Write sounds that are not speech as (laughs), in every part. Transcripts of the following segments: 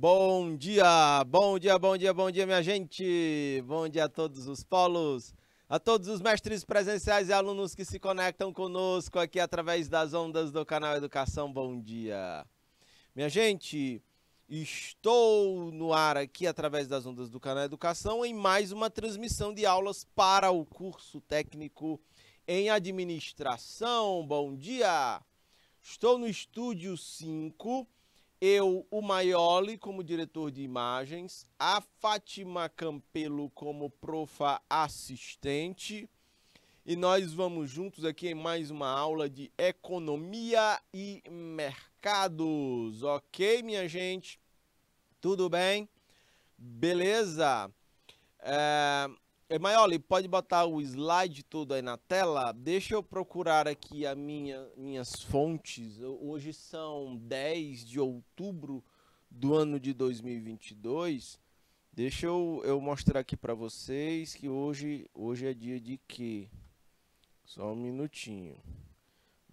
Bom dia, bom dia, bom dia, bom dia, minha gente. Bom dia a todos os polos, a todos os mestres presenciais e alunos que se conectam conosco aqui através das ondas do canal Educação. Bom dia. Minha gente, estou no ar aqui através das ondas do canal Educação em mais uma transmissão de aulas para o curso técnico em administração. Bom dia. Estou no estúdio 5 eu, o Maioli, como diretor de imagens, a Fátima Campelo como profa assistente. E nós vamos juntos aqui em mais uma aula de economia e mercados. Ok, minha gente? Tudo bem? Beleza? É... É, Maioli, pode botar o slide todo aí na tela? Deixa eu procurar aqui as minha, minhas fontes. Hoje são 10 de outubro do ano de 2022. Deixa eu, eu mostrar aqui para vocês que hoje, hoje é dia de quê? Só um minutinho.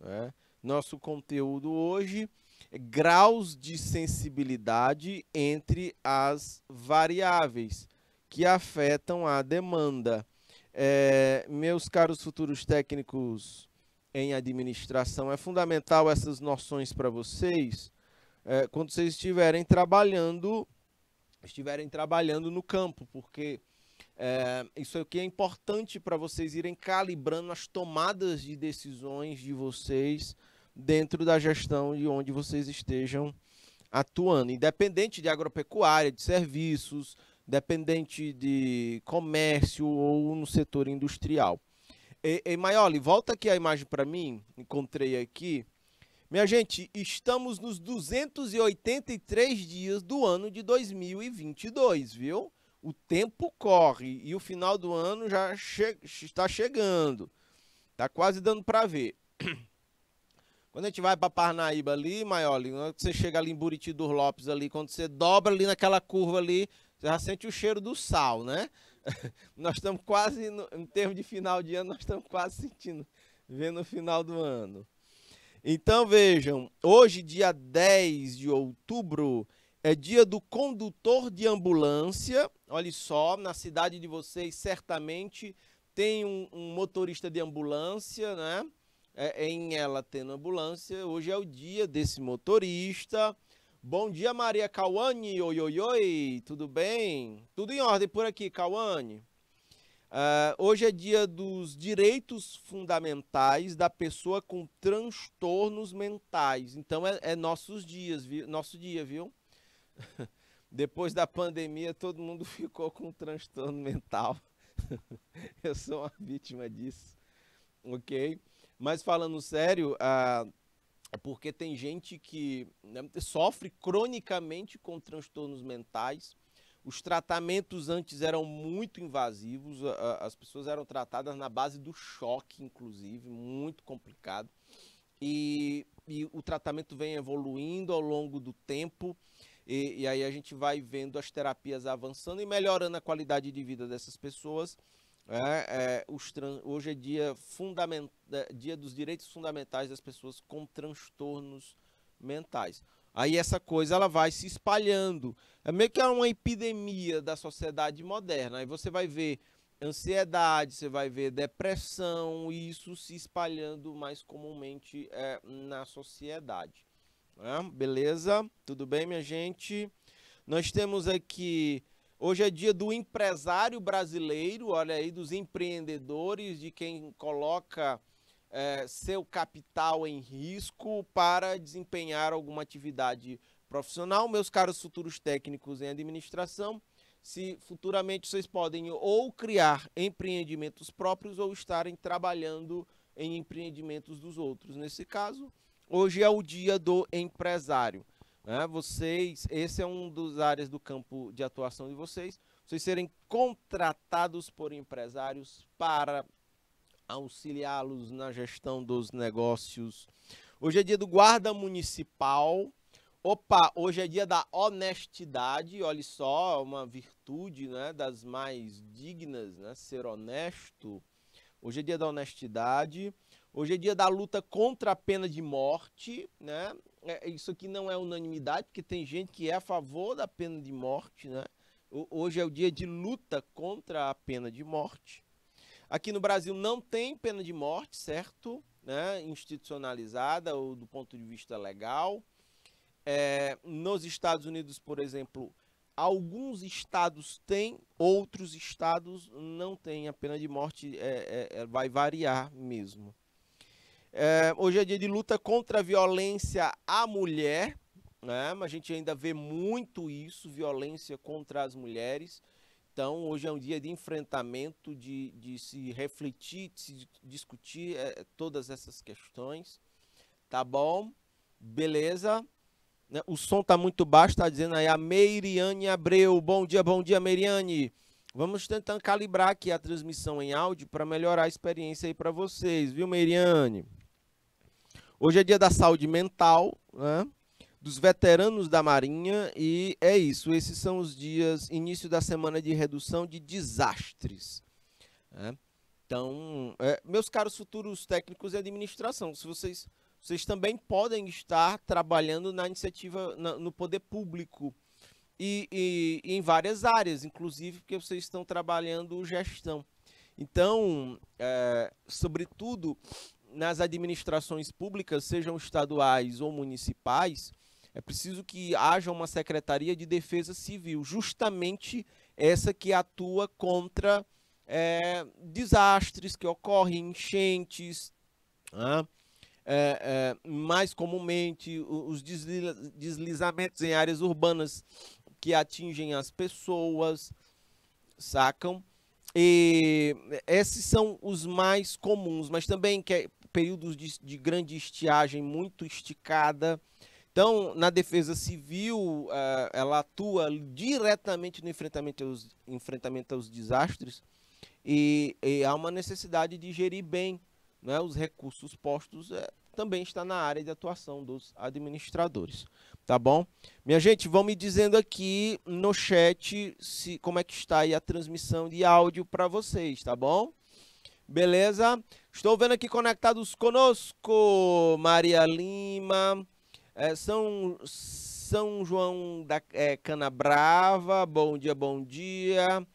Né? Nosso conteúdo hoje é graus de sensibilidade entre as variáveis que afetam a demanda. É, meus caros futuros técnicos em administração, é fundamental essas noções para vocês é, quando vocês estiverem trabalhando, estiverem trabalhando no campo, porque é, isso aqui é importante para vocês irem calibrando as tomadas de decisões de vocês dentro da gestão de onde vocês estejam atuando, independente de agropecuária, de serviços, dependente de comércio ou no setor industrial. E, e Maioli, volta aqui a imagem para mim, encontrei aqui. Minha gente, estamos nos 283 dias do ano de 2022, viu? O tempo corre e o final do ano já che está chegando. Tá quase dando para ver. (clears throat) Quando a gente vai para Parnaíba ali, Maioli, você chega ali em Buriti dos Lopes ali, quando você dobra ali naquela curva ali, você já sente o cheiro do sal, né? (laughs) nós estamos quase, no, em termos de final de ano, nós estamos quase sentindo, vendo o final do ano. Então vejam, hoje, dia 10 de outubro, é dia do condutor de ambulância. Olha só, na cidade de vocês certamente tem um, um motorista de ambulância, né? É, é em ela tendo ambulância. Hoje é o dia desse motorista. Bom dia, Maria Cauane. Oi, oi, oi. Tudo bem? Tudo em ordem por aqui, Cauane. Uh, hoje é dia dos direitos fundamentais da pessoa com transtornos mentais. Então é, é nossos dias, viu? nosso dia, viu? (laughs) Depois da pandemia, todo mundo (laughs) ficou com transtorno mental. (laughs) Eu sou uma vítima disso, ok? Mas falando sério, uh, é porque tem gente que né, sofre cronicamente com transtornos mentais. Os tratamentos antes eram muito invasivos, as pessoas eram tratadas na base do choque, inclusive, muito complicado. E, e o tratamento vem evoluindo ao longo do tempo, e, e aí a gente vai vendo as terapias avançando e melhorando a qualidade de vida dessas pessoas. É, é, trans, hoje é dia, é, dia dos direitos fundamentais das pessoas com transtornos mentais. Aí essa coisa ela vai se espalhando. É meio que é uma epidemia da sociedade moderna. Aí você vai ver ansiedade, você vai ver depressão, e isso se espalhando mais comumente é, na sociedade. Né? Beleza? Tudo bem, minha gente? Nós temos aqui Hoje é dia do empresário brasileiro, olha aí, dos empreendedores, de quem coloca é, seu capital em risco para desempenhar alguma atividade profissional. Meus caros futuros técnicos em administração, se futuramente vocês podem ou criar empreendimentos próprios ou estarem trabalhando em empreendimentos dos outros. Nesse caso, hoje é o dia do empresário. Né? Vocês, esse é um dos áreas do campo de atuação de vocês, vocês serem contratados por empresários para auxiliá-los na gestão dos negócios. Hoje é dia do guarda municipal. Opa, hoje é dia da honestidade. Olha só, uma virtude, né, das mais dignas, né, ser honesto. Hoje é dia da honestidade. Hoje é dia da luta contra a pena de morte, né? É, é, isso aqui não é unanimidade, porque tem gente que é a favor da pena de morte, né? Hoje é o dia de luta contra a pena de morte. Aqui no Brasil não tem pena de morte, certo? Né? Institucionalizada ou do ponto de vista legal. É, nos Estados Unidos, por exemplo, alguns estados têm, outros estados não têm. A pena de morte é, é, é vai variar mesmo. É, hoje é dia de luta contra a violência à mulher, né? Mas a gente ainda vê muito isso, violência contra as mulheres. Então, hoje é um dia de enfrentamento, de, de se refletir, de se discutir é, todas essas questões. Tá bom? Beleza? Né? O som tá muito baixo, tá dizendo aí a Meiriane Abreu. Bom dia, bom dia, Meiriane. Vamos tentando calibrar aqui a transmissão em áudio para melhorar a experiência aí para vocês, viu, Meiriane? Hoje é dia da saúde mental, né? dos veteranos da Marinha e é isso. Esses são os dias, início da semana de redução de desastres. Né? Então, é, meus caros futuros técnicos e administração, se vocês, vocês também podem estar trabalhando na iniciativa, na, no poder público e, e, e, em várias áreas, inclusive porque vocês estão trabalhando gestão. Então, é, sobretudo, nas administrações públicas, sejam estaduais ou municipais, é preciso que haja uma Secretaria de Defesa Civil, justamente essa que atua contra é, desastres que ocorrem, enchentes, é, é, mais comumente os deslizamentos em áreas urbanas que atingem as pessoas, sacam? E esses são os mais comuns, mas também que é períodos de, de grande estiagem muito esticada. Então, na defesa civil, eh, ela atua diretamente no enfrentamento aos, enfrentamento aos desastres e, e há uma necessidade de gerir bem né, os recursos postos eh, também está na área de atuação dos administradores, tá bom? Minha gente, vão me dizendo aqui no chat se como é que está aí a transmissão de áudio para vocês, tá bom? Beleza? Estou vendo aqui conectados conosco, Maria Lima, é, São, São João da é, Canabrava, bom dia, bom dia.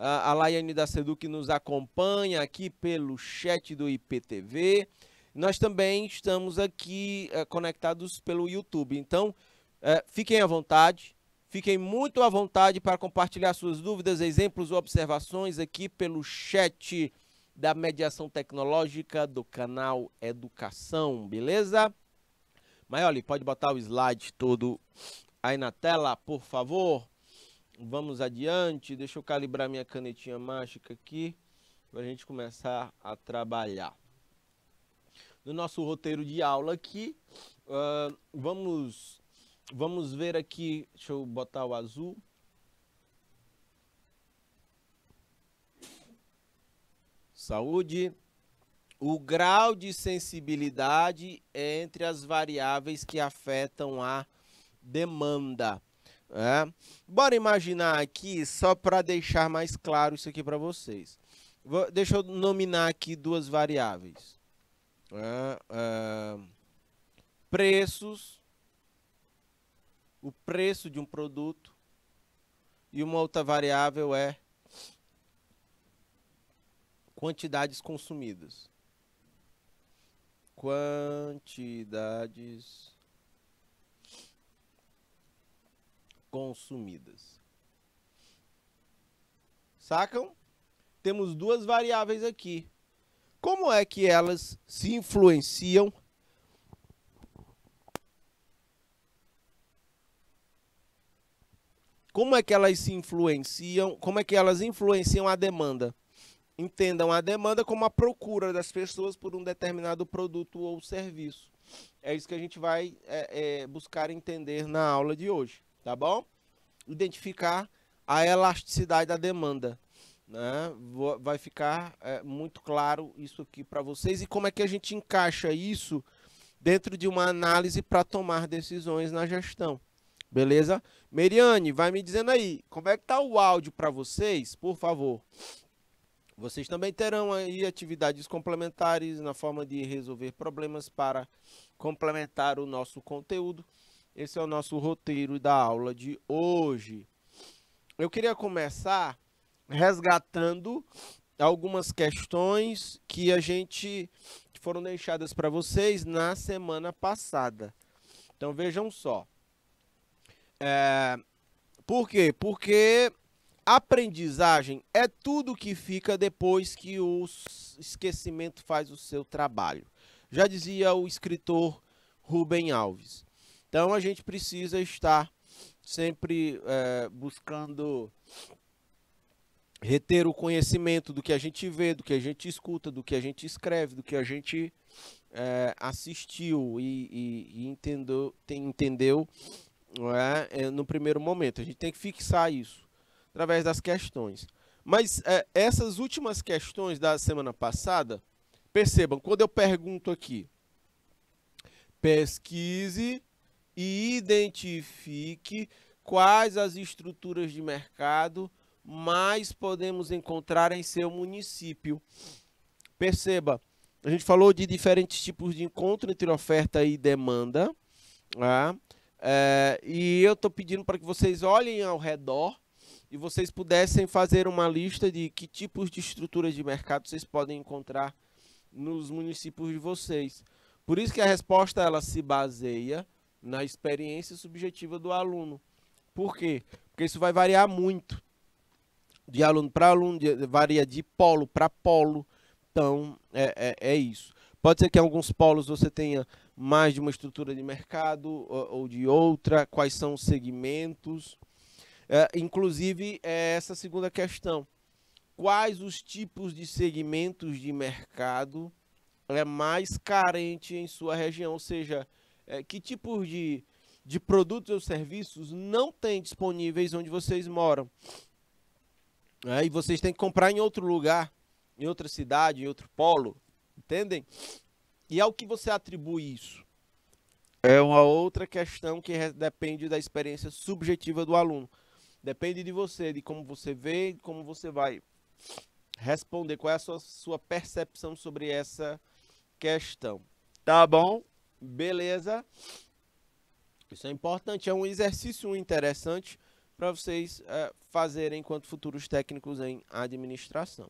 A Laiane da Seduc nos acompanha aqui pelo chat do IPTV. Nós também estamos aqui é, conectados pelo YouTube. Então, é, fiquem à vontade. Fiquem muito à vontade para compartilhar suas dúvidas, exemplos ou observações aqui pelo chat da mediação tecnológica do canal Educação, beleza? Maioli, pode botar o slide todo aí na tela, por favor. Vamos adiante. Deixa eu calibrar minha canetinha mágica aqui para a gente começar a trabalhar no nosso roteiro de aula aqui. Uh, vamos, vamos ver aqui, deixa eu botar o azul. Saúde. O grau de sensibilidade é entre as variáveis que afetam a demanda. É. Bora imaginar aqui, só para deixar mais claro isso aqui para vocês. Vou, deixa eu nominar aqui duas variáveis uh, preços, o preço de um produto e uma outra variável é quantidades consumidas. Quantidades consumidas. Sacam? Temos duas variáveis aqui. Como é que elas se influenciam como é que elas se influenciam, como é que elas influenciam a demanda. Entendam a demanda como a procura das pessoas por um determinado produto ou serviço. É isso que a gente vai é, é, buscar entender na aula de hoje, tá bom? Identificar a elasticidade da demanda. Né? Vai ficar é, muito claro isso aqui para vocês e como é que a gente encaixa isso dentro de uma análise para tomar decisões na gestão. Beleza? Meriane, vai me dizendo aí, como é que tá o áudio para vocês, por favor? Vocês também terão aí atividades complementares na forma de resolver problemas para complementar o nosso conteúdo. Esse é o nosso roteiro da aula de hoje. Eu queria começar resgatando algumas questões que a gente que foram deixadas para vocês na semana passada. Então vejam só. É, por quê? Porque aprendizagem é tudo que fica depois que o esquecimento faz o seu trabalho. Já dizia o escritor Rubem Alves. Então a gente precisa estar sempre é, buscando reter o conhecimento do que a gente vê, do que a gente escuta, do que a gente escreve, do que a gente é, assistiu e, e, e, entendeu, entendeu é, é, no primeiro momento. A gente tem que fixar isso através das questões. Mas é, essas últimas questões da semana passada, percebam, quando eu pergunto aqui, pesquise e identifique quais as estruturas de mercado mais podemos encontrar em seu município. Perceba, a gente falou de diferentes tipos de encontro entre oferta e demanda. Tá? É, e eu estou pedindo para que vocês olhem ao redor e vocês pudessem fazer uma lista de que tipos de estruturas de mercado vocês podem encontrar nos municípios de vocês. Por isso que a resposta ela se baseia na experiência subjetiva do aluno. Por quê? Porque isso vai variar muito de aluno para aluno, de, varia de polo para polo. Então, é, é, é, isso. Pode ser que em alguns polos você tenha mais de uma estrutura de mercado ou, ou de outra, quais são os segmentos. É, inclusive, é essa segunda questão. Quais os tipos de segmentos de mercado é mais carente em sua região? Ou seja, é, que tipos de, de produtos ou serviços não tem disponíveis onde vocês moram? aí né? e vocês têm que comprar em outro lugar, em outra cidade, em outro polo, entendem? E ao que você atribui isso? É uma outra questão que depende da experiência subjetiva do aluno. Depende de você, de como você vê, de como você vai responder, qual é a sua, sua percepção sobre essa questão. Tá bom? Beleza? Isso é importante, é um exercício interessante para vocês eh, fazerem enquanto futuros técnicos em administração.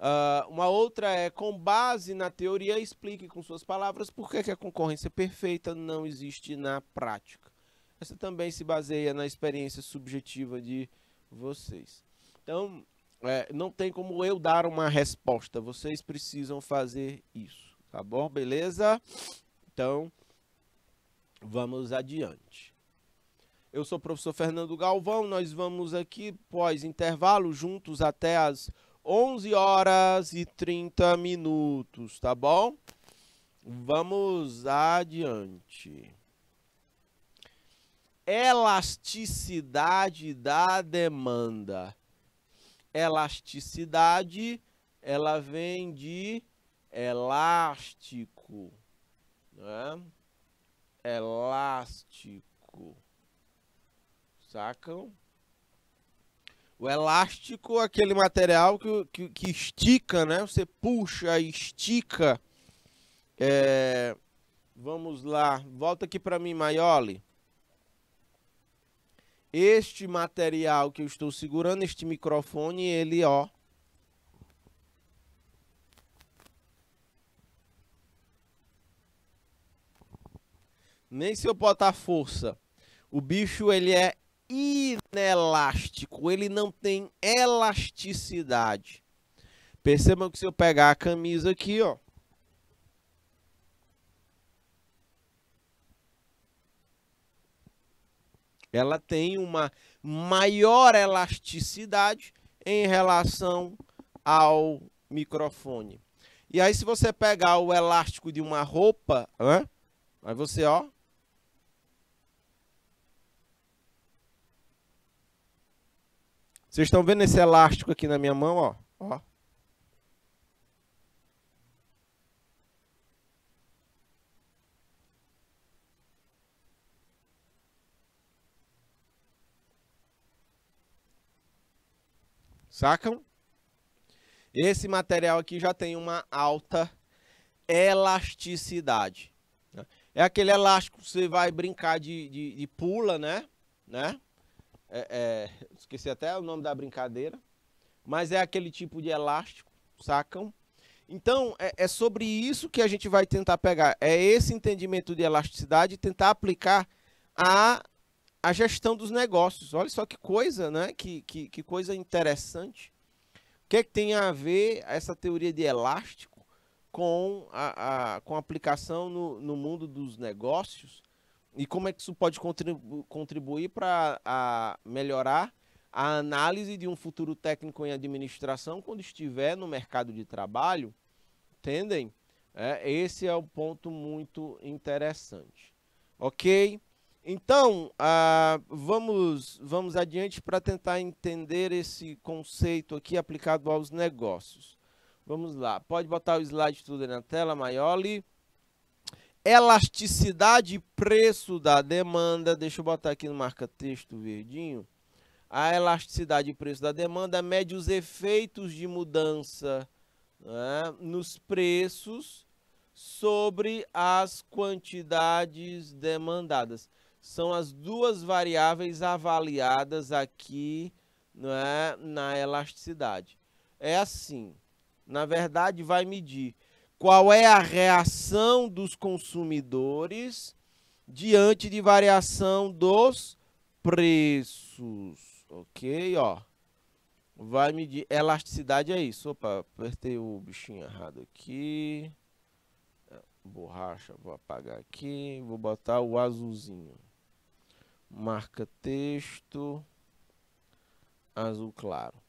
Uh, uma outra é, com base na teoria, explique com suas palavras por que, que a concorrência perfeita não existe na prática. Essa também se baseia na experiência subjetiva de vocês. Então, é, não tem como eu dar uma resposta, vocês precisam fazer isso, tá bom? Beleza? Então, vamos adiante. Eu sou o professor Fernando Galvão. Nós vamos aqui pós-intervalo juntos até as 11 horas e 30 minutos, tá bom? Vamos adiante. Elasticidade da demanda. Elasticidade, ela vem de elástico, né? Elástico. Sacam? O elástico, aquele material que, que, que estica, né? Você puxa estica. É... Vamos lá. Volta aqui para mim, Maioli. Este material que eu estou segurando, este microfone, ele, ó, nem se eu botar força. O bicho ele é inelástico, ele não tem elasticidade. Percebam que se eu pegar a camisa aqui, ó, ela tem uma maior elasticidade em relação ao microfone. E aí, se você pegar o elástico de uma roupa, hein? aí você ó, Vocês estão vendo esse elástico aqui na minha mão, ó? ó. Sacam? Esse material aqui já tem uma alta elasticidade. Né? É aquele elástico que você vai brincar de, de, de pula, né? Né? É, é, esqueci até o nome da brincadeira, mas é aquele tipo de elástico, sacam? Então, é, é sobre isso que a gente vai tentar pegar. É esse entendimento de elasticidade e tentar aplicar a, a gestão dos negócios. Olha só que coisa, né? Que, que, que coisa interessante. O que, é que tem a ver essa teoria de elástico com a, a com a aplicação no, no mundo dos negócios? E como é que isso pode contribuir para melhorar a análise de um futuro técnico em administração quando estiver no mercado de trabalho? Entendem? É, esse é o um ponto muito interessante. Ok? Então, ah, vamos, vamos adiante para tentar entender esse conceito aqui aplicado aos negócios. Vamos lá. Pode botar o slide tudo na tela, Maioli elasticidade preço da demanda, deixa eu botar aqui no marca-texto verdinho, a elasticidade preço da demanda mede os efeitos de mudança né, nos preços sobre as quantidades demandadas. São as duas variáveis avaliadas aqui né, na elasticidade. É assim, na verdade vai medir qual é a reação dos consumidores diante de variação dos preços. Ok, ó. Vai medir. Elasticidade é isso. Opa, apertei o bichinho errado aqui. Ah, borracha, vou apagar aqui. Vou botar o azulzinho. Marca texto. Azul claro.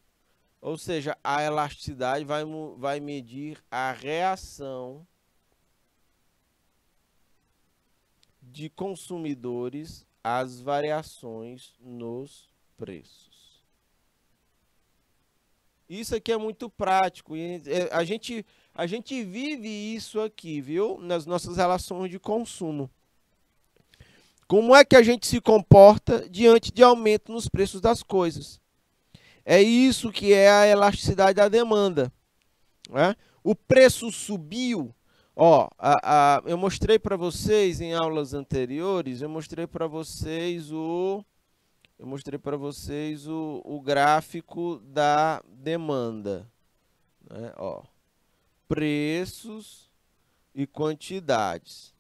Ou seja, a elasticidade vai, vai medir a reação de consumidores às variações nos preços. Isso aqui é muito prático. E é, a gente, a gente vive isso aqui, viu? Nas nossas relações de consumo. Como é que a gente se comporta diante de aumento nos preços das coisas? É isso que é a elasticidade da demanda. Né? O preço subiu. Ó, a, a, eu mostrei para vocês em aulas anteriores, eu mostrei para vocês o eu mostrei para vocês o, o, gráfico da demanda. Né? Ó, preços e quantidades.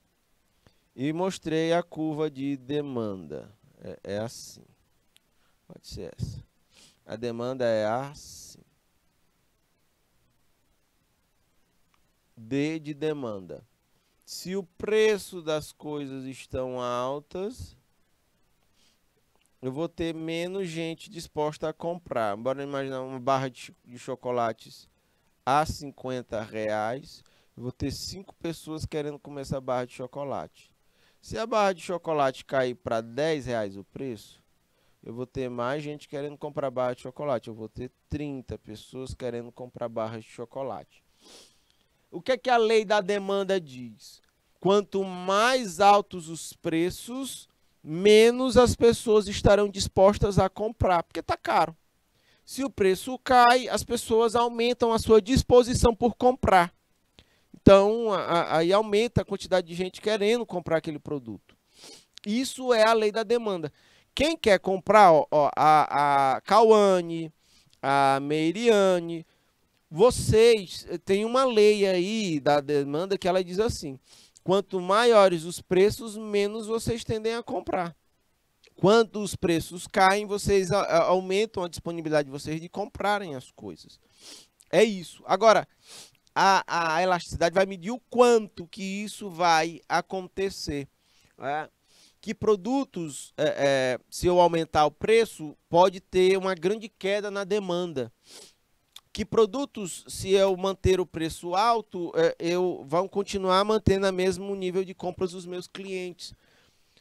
E mostrei a curva de demanda. É, é assim. Pode ser essa. A demanda é a D de demanda. Se o preço das coisas estão altas, eu vou ter menos gente disposta a comprar. Bora imaginar uma barra de, de chocolates a 50 reais. Eu vou ter cinco pessoas querendo comer essa barra de chocolate. Se a barra de chocolate cair para 10 reais o preço, eu vou ter mais gente querendo comprar barra de chocolate. Eu vou ter 30 pessoas querendo comprar barra de chocolate. O que é que a lei da demanda diz? Quanto mais altos os preços, menos as pessoas estarão dispostas a comprar, porque está caro. Se o preço cai, as pessoas aumentam a sua disposição por comprar. Então, aí aumenta a quantidade de gente querendo comprar aquele produto. Isso é a lei da demanda. Quem quer comprar ó, ó, a, a Cauane, a Meiriane, vocês eh, tem uma lei aí da demanda que ela diz assim: quanto maiores os preços, menos vocês tendem a comprar. Quando os preços caem, vocês aumentam a disponibilidade de vocês de comprarem as coisas. É isso. Agora, a, a elasticidade vai medir o quanto que isso vai acontecer. É, que produtos, é, é, se eu aumentar o preço, pode ter uma grande queda na demanda. Que produtos, se eu manter o preço alto, é, eu vão continuar mantendo o mesmo nível de compras dos meus clientes.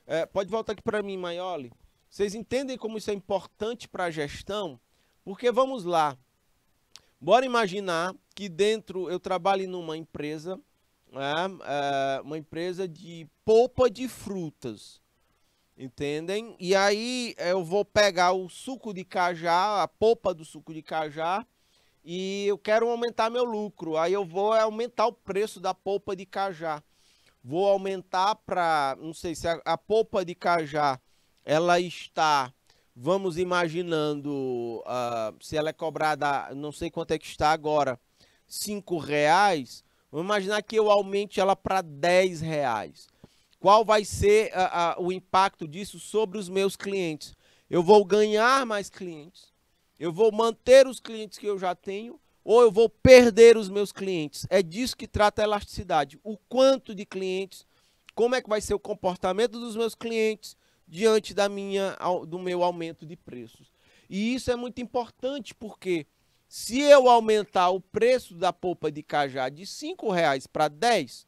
É, pode voltar aqui para mim, Maioli. Vocês entendem como isso é importante para a gestão? Porque vamos lá. Bora imaginar que dentro eu trabalho numa empresa, né, é, uma empresa de polpa de frutas entendem? E aí eh, eu vou pegar o suco de cajá, a polpa do suco de cajá, e eu quero aumentar meu lucro. Aí eu vou aumentar o preço da polpa de cajá. Vou aumentar para, não sei se a, a polpa de cajá ela está, vamos imaginando, uh, se ela é cobrada, não sei quanto é que está agora, cinco reais. Vamos imaginar que eu aumente ela para R$ reais. Qual vai ser a, a, o impacto disso sobre os meus clientes? Eu vou ganhar mais clientes? Eu vou manter os clientes que eu já tenho? Ou eu vou perder os meus clientes? É disso que trata a elasticidade. O quanto de clientes, como é que vai ser o comportamento dos meus clientes diante da minha, do meu aumento de preços. E isso é muito importante porque se eu aumentar o preço da polpa de cajá de R$ reais para 10,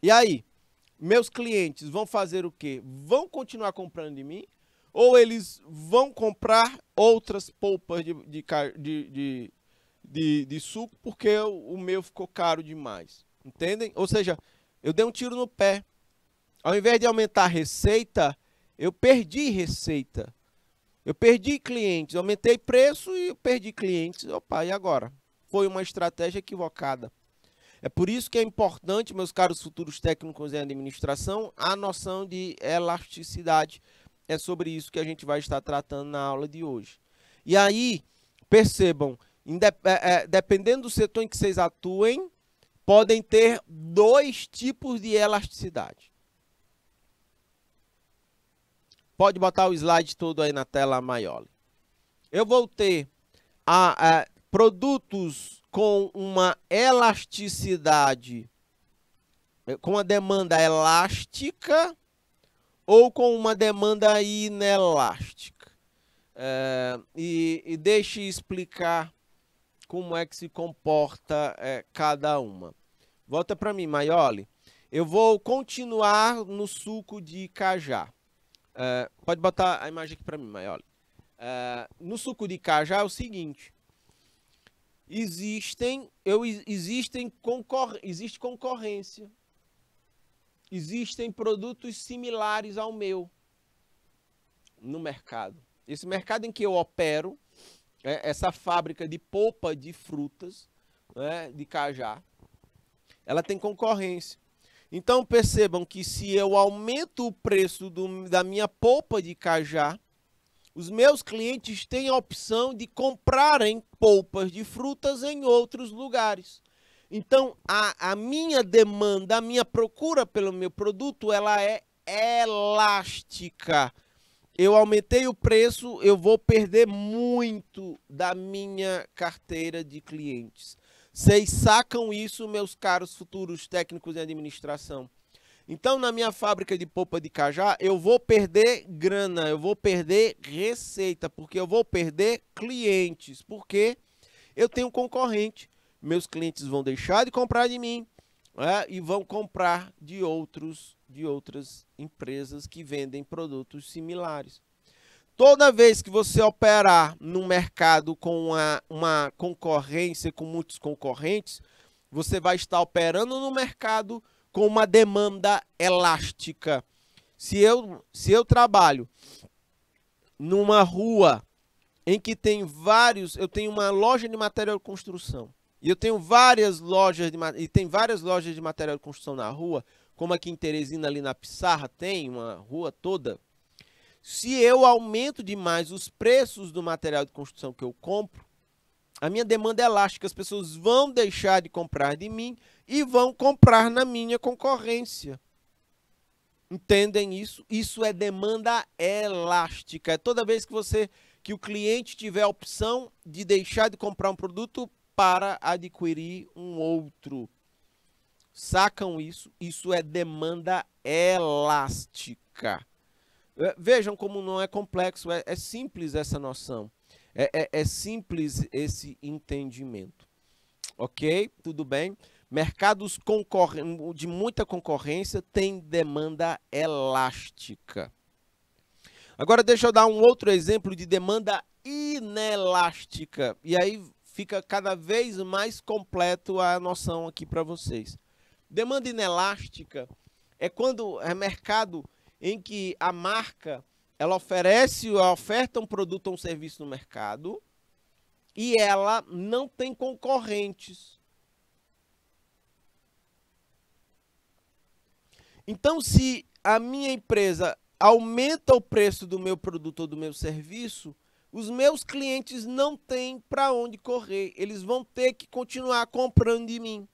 e aí? meus clientes vão fazer o quê? Vão continuar comprando de mim? Ou eles vão comprar outras polpas de, de, de, de, de suco porque o, o meu ficou caro demais? Entendem? Ou seja, eu dei um tiro no pé. Ao invés de aumentar a receita, eu perdi receita. Eu perdi clientes, aumentei preço e perdi clientes. Opa, e agora? Foi uma estratégia equivocada. É por isso que é importante, meus caros futuros técnicos em administração, a noção de elasticidade. É sobre isso que a gente vai estar tratando na aula de hoje. E aí, percebam, é, é, dependendo do setor em que vocês atuem, podem ter dois tipos de elasticidade. Pode botar o slide todo aí na tela maior. Eu vou ter a, a é, produtos com uma elasticidade, eh, com uma demanda elástica ou com uma demanda inelástica. É, e, e deixe explicar como é que se comporta é, cada uma. Volta para mim, Maioli. Eu vou continuar no suco de cajá. É, pode botar a imagem aqui para mim, Maioli. no suco de cajá é o seguinte: Existem, eu, existem concor, existe concorrência. Existem produtos similares ao meu no mercado. Esse mercado em que eu opero, é, essa fábrica de polpa de frutas, né, de cajá, ela tem concorrência. Então percebam que se eu aumento o preço do, da minha polpa de cajá, os meus clientes têm a opção de comprarem polpas de frutas em outros lugares. Então, a, a minha demanda, a minha procura pelo meu produto, ela é elástica. Eu aumentei o preço, eu vou perder muito da minha carteira de clientes. Vocês sacam isso, meus caros futuros técnicos de administração. Então, na minha fábrica de polpa de cajá, eu vou perder grana, eu vou perder receita, porque eu vou perder clientes, porque eu tenho concorrente. Meus clientes vão deixar de comprar de mim né, e vão comprar de outros, de outras empresas que vendem produtos similares. Toda vez que você operar no mercado com uma, uma concorrência, com muitos concorrentes, você vai estar operando no mercado com uma demanda elástica. Se eu, se eu trabalho numa rua em que tem vários, eu tenho uma loja de material de construção. E eu tenho várias lojas de e tem várias lojas de material de construção na rua, como aqui em Teresina ali na Pissarra tem uma rua toda. Se eu aumento demais os preços do material de construção que eu compro, a minha demanda é elástica, as pessoas vão deixar de comprar de mim e vão comprar na minha concorrência. Entendem isso? Isso é demanda elástica. É toda vez que você que o cliente tiver a opção de deixar de comprar um produto para adquirir um outro. Sacam isso? Isso é demanda elástica. É, vejam como não é complexo, é, é simples essa noção. É, é, é simples esse entendimento. Ok? Tudo bem? Mercados de muita concorrência têm demanda elástica. Agora deixa eu dar um outro exemplo de demanda inelástica. E aí fica cada vez mais completo a noção aqui para vocês. Demanda inelástica é quando é mercado em que a marca ela oferece, ou oferta um produto ou um serviço no mercado e ela não tem concorrentes. Então, se a minha empresa aumenta o preço do meu produto ou do meu serviço, os meus clientes não têm para onde correr. Eles vão ter que continuar comprando de mim.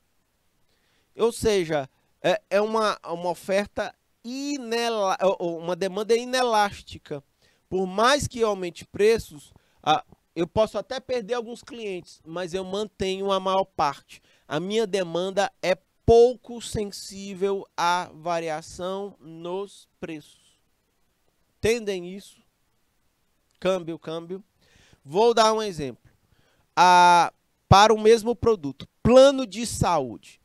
Ou seja, é, é uma, uma oferta inela, uma demanda inelástica. Por mais que aumente preços, a, eu posso até perder alguns clientes, mas eu mantenho a maior parte. A minha demanda é pouco sensível à variação nos preços. Entendem isso? Câmbio, câmbio. Vou dar um exemplo. Ah, para o mesmo produto, plano de saúde.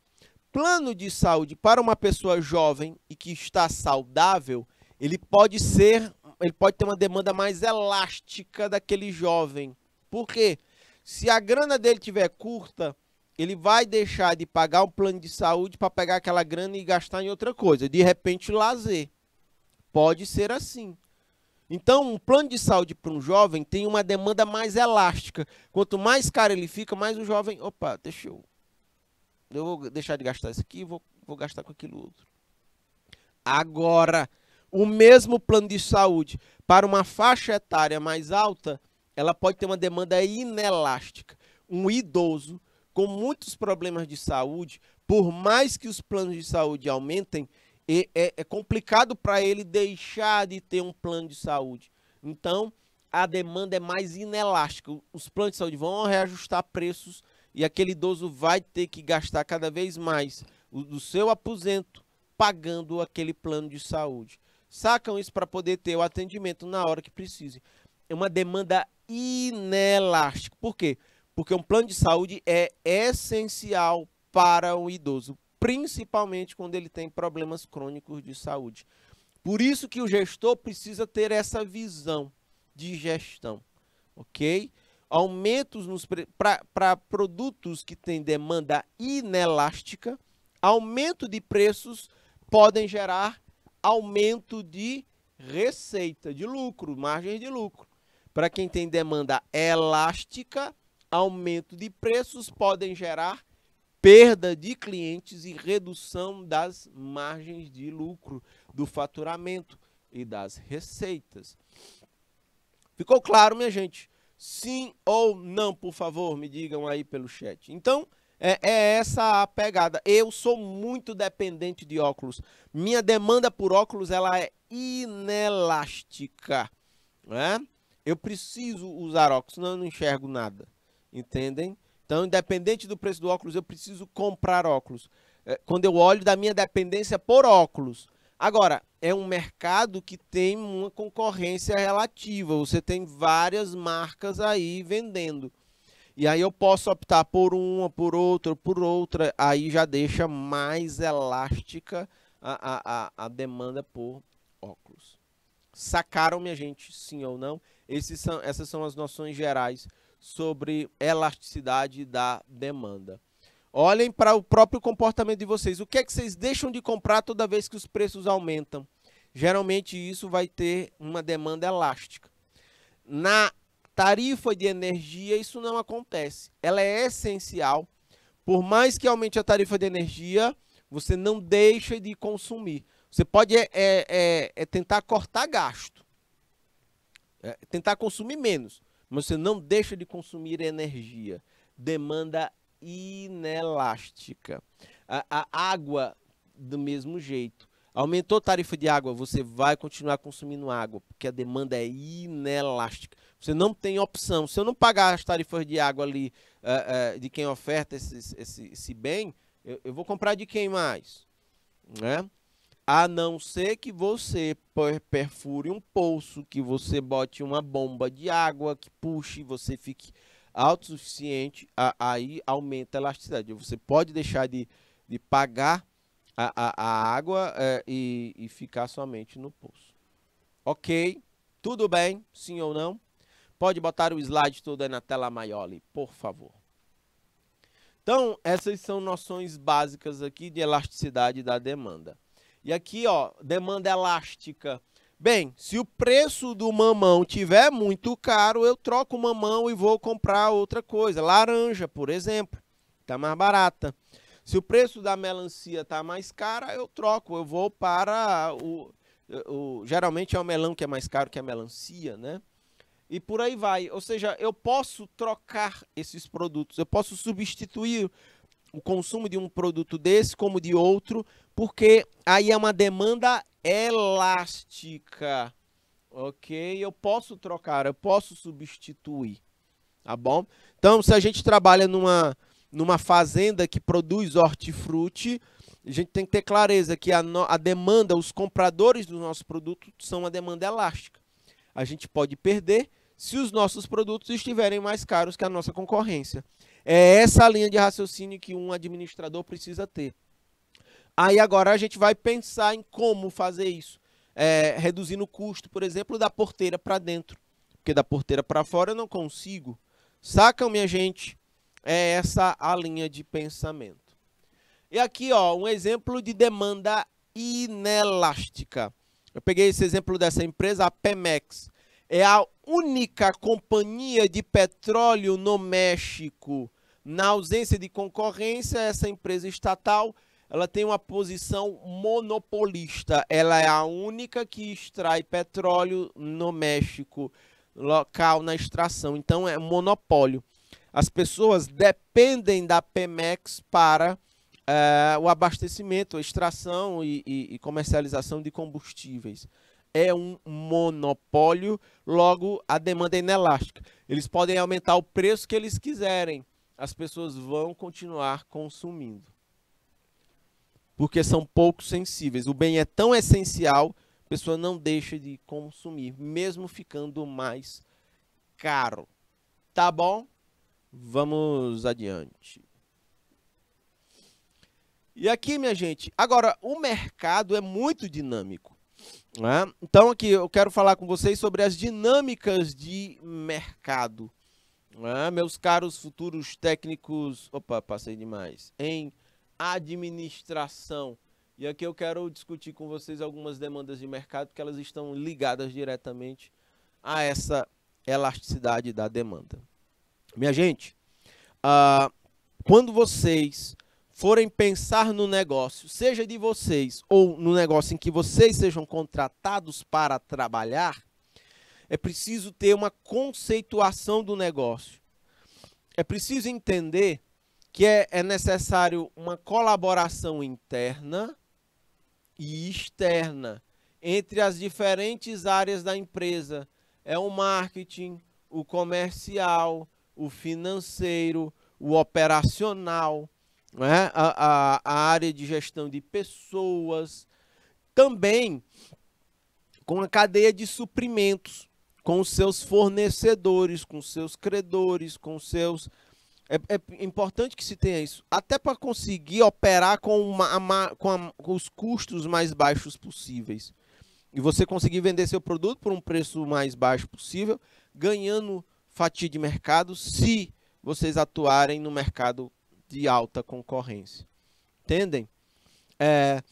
Plano de saúde para uma pessoa jovem e que está saudável, ele pode ser, ele pode ter uma demanda mais elástica daquele jovem. Por quê? Se a grana dele tiver curta, ele vai deixar de pagar um plano de saúde para pegar aquela grana e gastar em outra coisa. De repente, lazer. Pode ser assim. Então, um plano de saúde para um jovem tem uma demanda mais elástica. Quanto mais caro ele fica, mais o jovem. Opa, deixa eu. Eu vou deixar de gastar isso aqui vou, vou gastar com aquilo outro. Agora, o mesmo plano de saúde para uma faixa etária mais alta, ela pode ter uma demanda inelástica. Um idoso com muitos problemas de saúde, por mais que os planos de saúde aumentem, é, é, é complicado para ele deixar de ter um plano de saúde. Então, a demanda é mais inelástica. Os planos de saúde vão reajustar preços e aquele idoso vai ter que gastar cada vez mais do seu aposento pagando aquele plano de saúde. Sacam isso para poder ter o atendimento na hora que precise. É uma demanda inelástica. Por quê? Porque porque um plano de saúde é essencial para o idoso, principalmente quando ele tem problemas crônicos de saúde. Por isso que o gestor precisa ter essa visão de gestão, ok? Aumentos para produtos que têm demanda inelástica, aumento de preços podem gerar aumento de receita, de lucro, margens de lucro. Para quem tem demanda elástica, aumento de preços podem gerar perda de clientes e redução das margens de lucro, do faturamento e das receitas. Ficou claro, minha gente? Sim ou não, por favor, me digam aí pelo chat. Então, é, é, essa a pegada. Eu sou muito dependente de óculos. Minha demanda por óculos ela é inelástica. Né? Eu preciso usar óculos, senão eu não enxergo nada entendem? Então, independente do preço do óculos, eu preciso comprar óculos. É, quando eu olho da minha dependência por óculos. Agora, é um mercado que tem uma concorrência relativa. Você tem várias marcas aí vendendo. E aí eu posso optar por uma, por outra, por outra. Aí já deixa mais elástica a, a, a demanda por óculos. Sacaram, minha gente, sim ou não? São, essas são as noções gerais sobre elasticidade da demanda. Olhem para o próprio comportamento de vocês. O que é que vocês deixam de comprar toda vez que os preços aumentam? Geralmente isso vai ter uma demanda elástica. Na tarifa de energia isso não acontece. Ela é essencial. Por mais que aumente a tarifa de energia, você não deixa de consumir. Você pode é, é, é, é tentar cortar gasto, é tentar consumir menos você não deixa de consumir energia. Demanda inelástica. A, a água, do mesmo jeito. Aumentou a tarifa de água, você vai continuar consumindo água, porque a demanda é inelástica. Você não tem opção. Se eu não pagar as tarifas de água ali uh, uh, de quem oferta esse, esse, esse bem, eu, eu, vou comprar de quem mais? Né? A não ser que você perfure um poço, que você bote uma bomba de água que puxe, você fique autossuficiente, aí aumenta a elasticidade. Você pode deixar de, de pagar a, a, a água é, e, e ficar somente no poço. Ok? Tudo bem? Sim ou não? Pode botar o slide todo aí na tela maior ali, por favor. Então, essas são noções básicas aqui de elasticidade da demanda. E aqui, ó, demanda elástica. Bem, se o preço do mamão tiver muito caro, eu troco o mamão e vou comprar outra coisa. Laranja, por exemplo, está mais barata. Se o preço da melancia está mais cara, eu troco, eu vou para o, o, Geralmente é o melão que é mais caro que a melancia, né? E por aí vai. Ou seja, eu posso trocar esses produtos, eu posso substituir o consumo de um produto desse como de outro, porque aí é uma demanda elástica. Ok? Eu posso trocar, eu posso substituir. Tá bom? Então, se a gente trabalha numa, numa fazenda que produz hortifruti, a gente tem que ter clareza que a, no, a demanda, os compradores do nosso produto são uma demanda elástica. A gente pode perder se os nossos produtos estiverem mais caros que a nossa concorrência. É essa a linha de raciocínio que um administrador precisa ter. Aí agora a gente vai pensar em como fazer isso. É, reduzindo o custo, por exemplo, da porteira para dentro. Porque da porteira para fora eu não consigo. Sacam, minha gente? É essa a linha de pensamento. E aqui, ó, um exemplo de demanda inelástica. Eu peguei esse exemplo dessa empresa, a Pemex. É a única companhia de petróleo no México na ausência de concorrência, essa empresa estatal ela tem uma posição monopolista. Ela é a única que extrai petróleo no México, local na extração. Então é monopólio. As pessoas dependem da Pemex para eh, o abastecimento, a extração e, e, e comercialização de combustíveis é um monopólio, logo a demanda é inelástica. Eles podem aumentar o preço que eles quiserem, as pessoas vão continuar consumindo. Porque são pouco sensíveis. O bem é tão essencial, a pessoa não deixa de consumir, mesmo ficando mais caro. Tá bom? Vamos adiante. E aqui, minha gente, agora o mercado é muito dinâmico. Né? Então, aqui eu quero falar com vocês sobre as dinâmicas de mercado. Ah, meus caros futuros técnicos. Opa, passei demais. Em administração. E aqui eu quero discutir com vocês algumas demandas de mercado, que elas estão ligadas diretamente a essa elasticidade da demanda. Minha gente, ah, quando vocês forem pensar no negócio, seja de vocês ou no negócio em que vocês sejam contratados para trabalhar, é preciso ter uma conceituação do negócio. É preciso entender que é, é necessário uma colaboração interna e externa entre as diferentes áreas da empresa. É o marketing, o comercial, o financeiro, o operacional, né? a, a, a área de gestão de pessoas, também com a cadeia de suprimentos com os seus fornecedores, com os seus credores, com os seus. É, é importante que se tenha isso, até para conseguir operar com, uma, com, a, com os custos mais baixos possíveis. E você conseguir vender seu produto por um preço mais baixo possível, ganhando fatia de mercado, se vocês atuarem no mercado de alta concorrência. Entendem? É,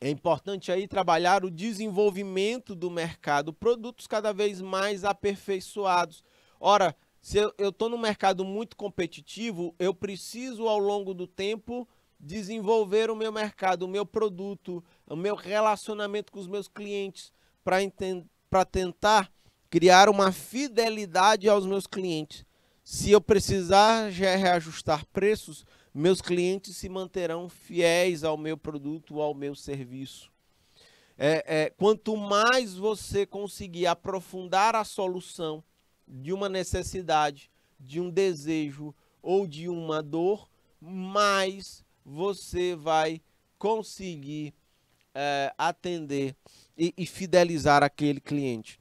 é importante aí trabalhar o desenvolvimento do mercado, produtos cada vez mais aperfeiçoados. Ora, se eu estou num mercado muito competitivo, eu preciso ao longo do tempo desenvolver o meu mercado, o meu produto, o meu relacionamento com os meus clientes para tentar criar uma fidelidade aos meus clientes. Se eu precisar já reajustar preços, meus clientes se manterão fiéis ao meu produto, ao meu serviço. É, é, quanto mais você conseguir aprofundar a solução de uma necessidade, de um desejo ou de uma dor, mais você vai conseguir é, atender e, e, fidelizar aquele cliente.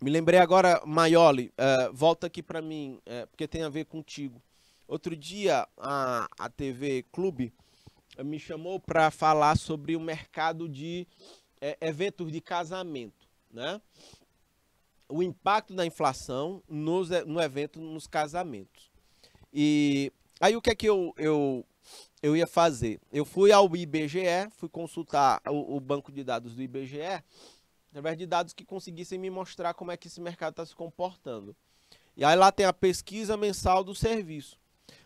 Me lembrei agora, Maioli, é, volta aqui para mim, é, porque tem a ver contigo. Outro dia, a, a TV Clube eh, me chamou para falar sobre o mercado de é, eventos de casamento, né? O impacto da inflação nos, eh, no evento, nos casamentos. E aí o que é que eu, eu, eu ia fazer? Eu fui ao IBGE, fui consultar o, o banco de dados do IBGE, através de dados que conseguissem me mostrar como é que esse mercado está se comportando. E aí lá tem a pesquisa mensal do serviço.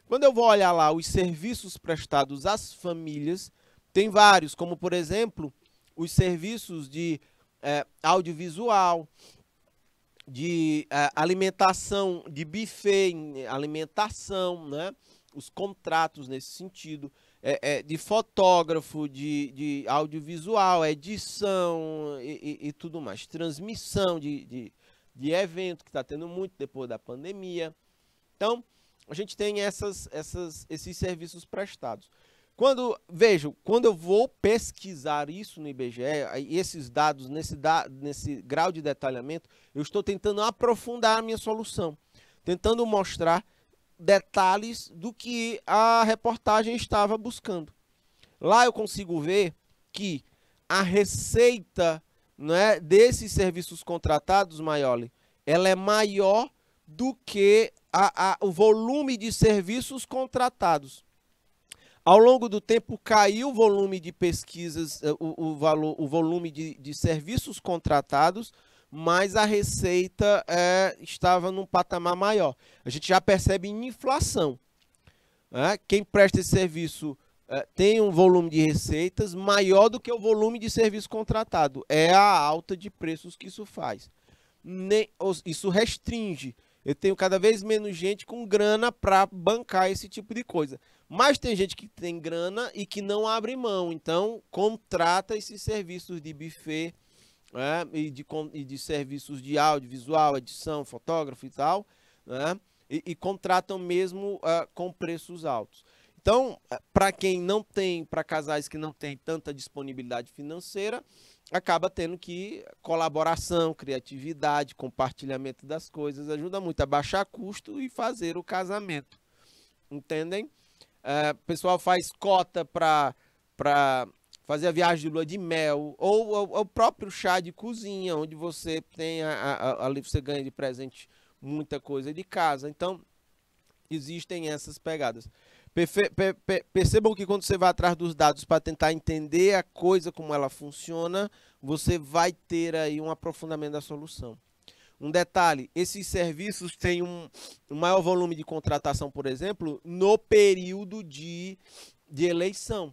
Quando eu vou olhar lá os serviços prestados às famílias, tem vários, como por exemplo, os serviços de é, audiovisual, de é, alimentação, de buffet, alimentação, né? os contratos nesse sentido, é, é, de fotógrafo, de, de audiovisual, edição e, e, e, tudo mais, transmissão de, de, de evento que está tendo muito depois da pandemia. Então, a gente tem essas, essas, esses serviços prestados. Quando, vejo, quando eu vou pesquisar isso no IBGE, esses dados nesse, da, nesse grau de detalhamento, eu estou tentando aprofundar a minha solução, tentando mostrar detalhes do que a reportagem estava buscando. Lá eu consigo ver que a receita né, desses serviços contratados, Maioli, ela é maior do que a, a, o volume de serviços contratados. Ao longo do tempo, caiu o volume de pesquisas, eh, o, o valor, o volume de, de, serviços contratados, mas a receita é, estava num patamar maior. A gente já percebe inflação. Né? Quem presta esse serviço é, tem um volume de receitas maior do que o volume de serviço contratado. É a alta de preços que isso faz. isso restringe eu tenho cada vez menos gente com grana para bancar esse tipo de coisa. Mas tem gente que tem grana e que não abre mão. Então, contrata esses serviços de buffet né, e, de, e de serviços de audiovisual, edição, fotógrafo e tal. Né, e, e, contratam mesmo uh, com preços altos. Então, ah, para quem não tem, para casais que não têm tanta disponibilidade financeira, acaba tendo que colaboração, criatividade, compartilhamento das coisas ajuda muito a baixar custo e fazer o casamento. Entendem? É, pessoal faz cota para fazer a viagem de lua de mel ou, ou, ou, o próprio chá de cozinha, onde você tem a, a, ali você ganha de presente muita coisa de casa. Então existem essas pegadas. Percebam que quando você vai atrás dos dados para tentar entender a coisa, como ela funciona, você vai ter aí um aprofundamento da solução. Um detalhe, esses serviços têm um, um maior volume de contratação, por exemplo, no período de, de eleição,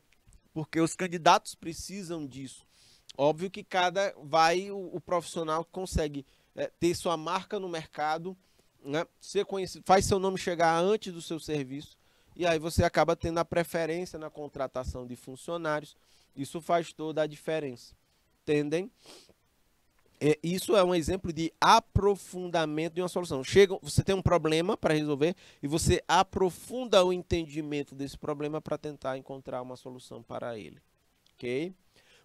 porque os candidatos precisam disso. Óbvio que cada vai o, o profissional consegue é, ter sua marca no mercado, né, ser conhecido, faz seu nome chegar antes do seu serviço, e aí você acaba tendo a preferência na contratação de funcionários. Isso faz toda a diferença. Entendem? É, isso é um exemplo de aprofundamento de uma solução. Chega, você tem um problema para resolver e você aprofunda o entendimento desse problema para tentar encontrar uma solução para ele. Ok?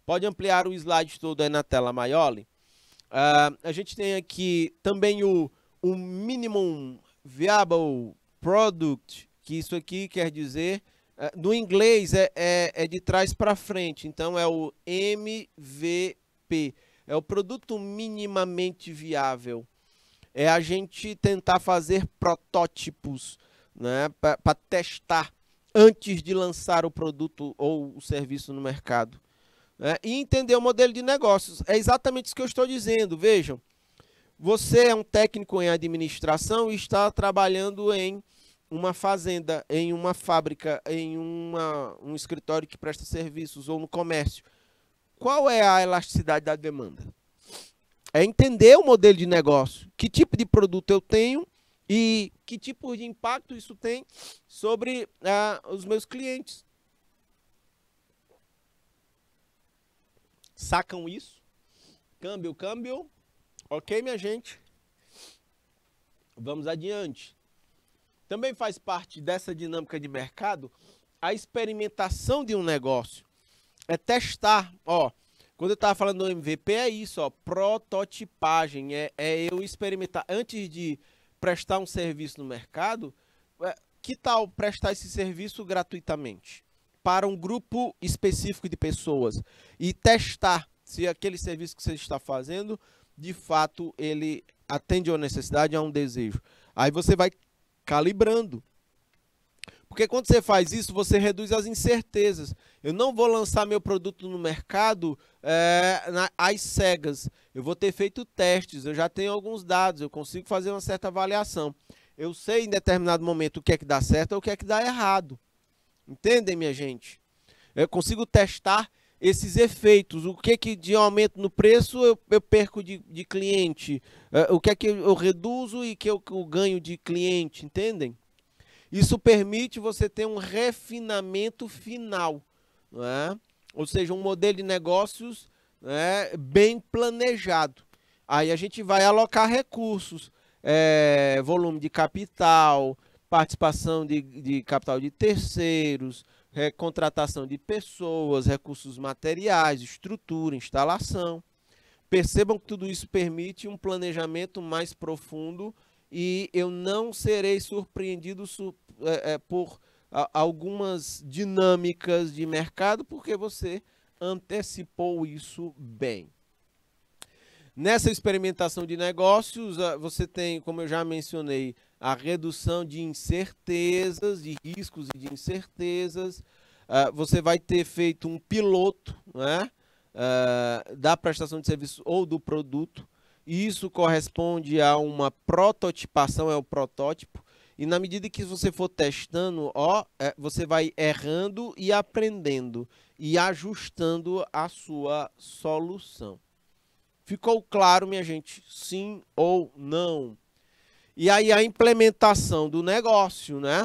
Pode ampliar o slide todo aí na tela, Maioli. Uh, a gente tem aqui também o, o Minimum Viable Product que isso aqui quer dizer, eh, no inglês é, é, é de trás para frente, então é o MVP, é o produto minimamente viável. É a gente tentar fazer protótipos né, para testar antes de lançar o produto ou o serviço no mercado. Né, e entender o modelo de negócios. É exatamente isso que eu estou dizendo. Vejam, você é um técnico em administração e está trabalhando em uma fazenda, em uma fábrica, em uma, um escritório que presta serviços ou no comércio, qual é a elasticidade da demanda? É entender o modelo de negócio, que tipo de produto eu tenho e que tipo de impacto isso tem sobre ah, os meus clientes. Sacam isso? Câmbio, câmbio. Ok, minha gente? Vamos adiante. Também faz parte dessa dinâmica de mercado a experimentação de um negócio. É testar, ó. Quando eu estava falando do MVP, é isso, ó, prototipagem. É, é eu experimentar. Antes de prestar um serviço no mercado, é, que tal prestar esse serviço gratuitamente? Para um grupo específico de pessoas e testar se aquele serviço que você está fazendo, de fato, ele atende a uma necessidade, a um desejo. Aí você vai calibrando. Porque quando você faz isso, você reduz as incertezas. Eu não vou lançar meu produto no mercado é, na, às cegas. Eu vou ter feito testes, eu já tenho alguns dados, eu consigo fazer uma certa avaliação. Eu sei em determinado momento o que é que dá certo e o que é que dá errado. Entendem, minha gente? Eu consigo testar esses efeitos. O que é que de aumento no preço eu, eu perco de, de cliente? Uh, o que é que eu, reduzo e que eu, eu ganho de cliente? Entendem? Isso permite você ter um refinamento final, né? ou seja, um modelo de negócios né, bem planejado. Aí a gente vai alocar recursos, é, volume de capital, participação de, de capital de terceiros, é, contratação de pessoas, recursos materiais, estrutura, instalação. Percebam que tudo isso permite um planejamento mais profundo e eu não serei surpreendido su é, é, por a, algumas dinâmicas de mercado, porque você antecipou isso bem. Nessa experimentação de negócios, você tem, como eu já mencionei, a redução de incertezas, de riscos e de incertezas. Uh, você vai ter feito um piloto né, uh, da prestação de serviço ou do produto. isso corresponde a uma prototipação, é o protótipo. E na medida que você for testando, ó, é, você vai errando e aprendendo e ajustando a sua solução. Ficou claro, minha gente? Sim ou não? E aí a implementação do negócio, né?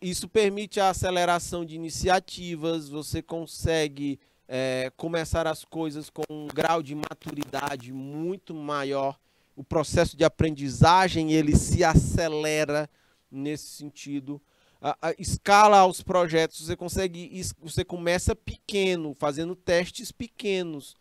Isso permite a aceleração de iniciativas, você consegue é, começar as coisas com um grau de maturidade muito maior. O processo de aprendizagem ele se acelera nesse sentido. A, a, escala aos projetos, você consegue, você começa pequeno, fazendo testes pequenos,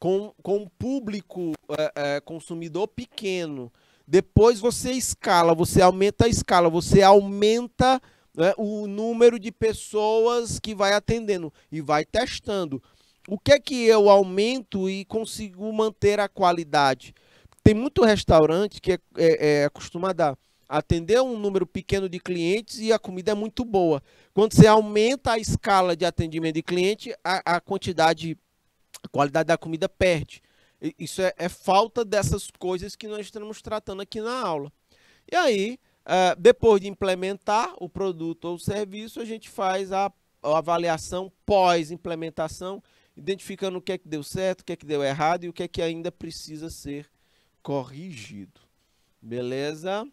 com, com um público é, é, consumidor pequeno depois você escala, você aumenta a escala, você aumenta né, o número de pessoas que vai atendendo e vai testando. O que é que eu aumento e consigo manter a qualidade? Tem muito restaurante que é, é, é acostumado a atender um número pequeno de clientes e a comida é muito boa. Quando você aumenta a escala de atendimento de cliente, a, a quantidade, a qualidade da comida perde. Isso é, é falta dessas coisas que nós estamos tratando aqui na aula. E aí, uh, depois de implementar o produto ou o serviço, a gente faz a, a avaliação pós-implementação, identificando o que é que deu certo, o que é que deu errado e o que é que ainda precisa ser corrigido. Beleza?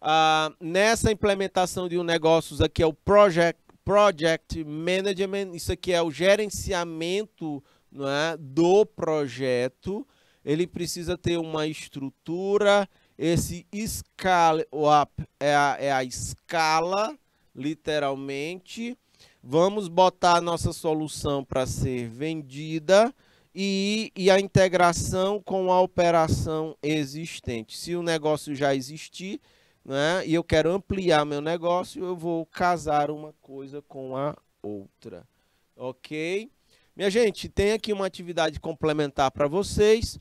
Uh, nessa implementação de um negócio, isso aqui é o project, project Management, isso aqui é o gerenciamento não é, do projeto, ele precisa ter uma estrutura, esse scale up é a, é a escala, literalmente. Vamos botar a nossa solução para ser vendida e, e a integração com a operação existente. Se o negócio já existir, né, e eu quero ampliar meu negócio, eu vou casar uma coisa com a outra. Ok? Minha gente, tem aqui uma atividade complementar para vocês.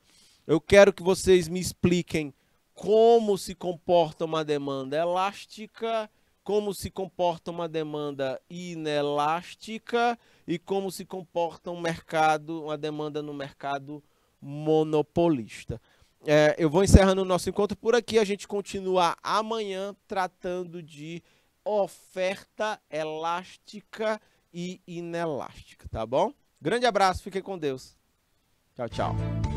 Eu quero que vocês me expliquem como se comporta uma demanda elástica, como se comporta uma demanda inelástica e como se comporta um mercado, uma demanda no mercado monopolista. É, eu vou encerrando o nosso encontro por aqui. A gente continua amanhã tratando de oferta elástica e inelástica, tá bom? Grande abraço, fiquem com Deus. Tchau, tchau.